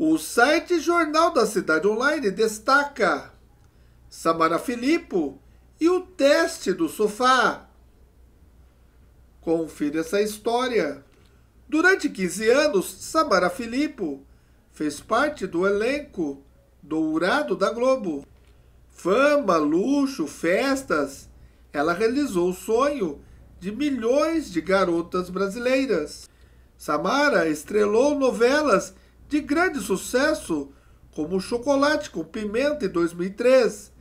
O site Jornal da Cidade Online destaca Samara Filippo e o teste do sofá. Confira essa história. Durante 15 anos, Samara Filippo fez parte do elenco dourado da Globo. Fama, luxo, festas, ela realizou o sonho de milhões de garotas brasileiras. Samara estrelou novelas de grande sucesso, como Chocolate com Pimenta em 2003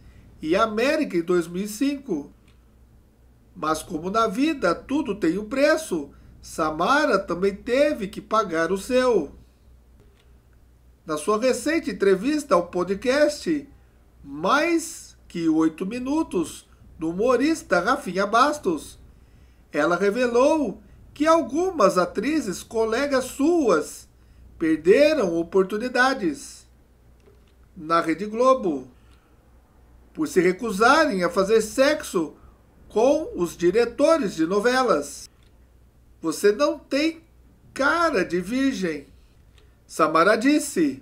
e América em 2005. Mas como na vida tudo tem um preço, Samara também teve que pagar o seu. Na sua recente entrevista ao podcast Mais que Oito Minutos, do humorista Rafinha Bastos, ela revelou que algumas atrizes colegas suas perderam oportunidades na Rede Globo por se recusarem a fazer sexo com os diretores de novelas. Você não tem cara de virgem, Samara disse.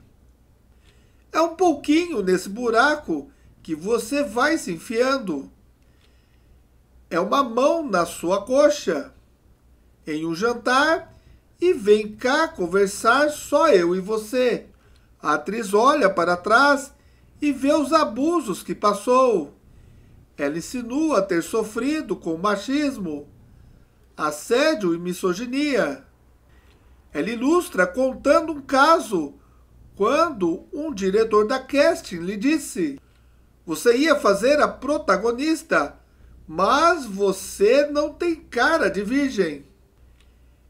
É um pouquinho nesse buraco que você vai se enfiando. É uma mão na sua coxa. Em um jantar e vem cá conversar só eu e você. A atriz olha para trás e vê os abusos que passou. Ela insinua ter sofrido com machismo, assédio e misoginia. Ela ilustra contando um caso quando um diretor da casting lhe disse: Você ia fazer a protagonista, mas você não tem cara de virgem.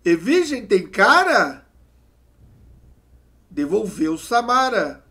E virgem tem cara? Devolveu Samara.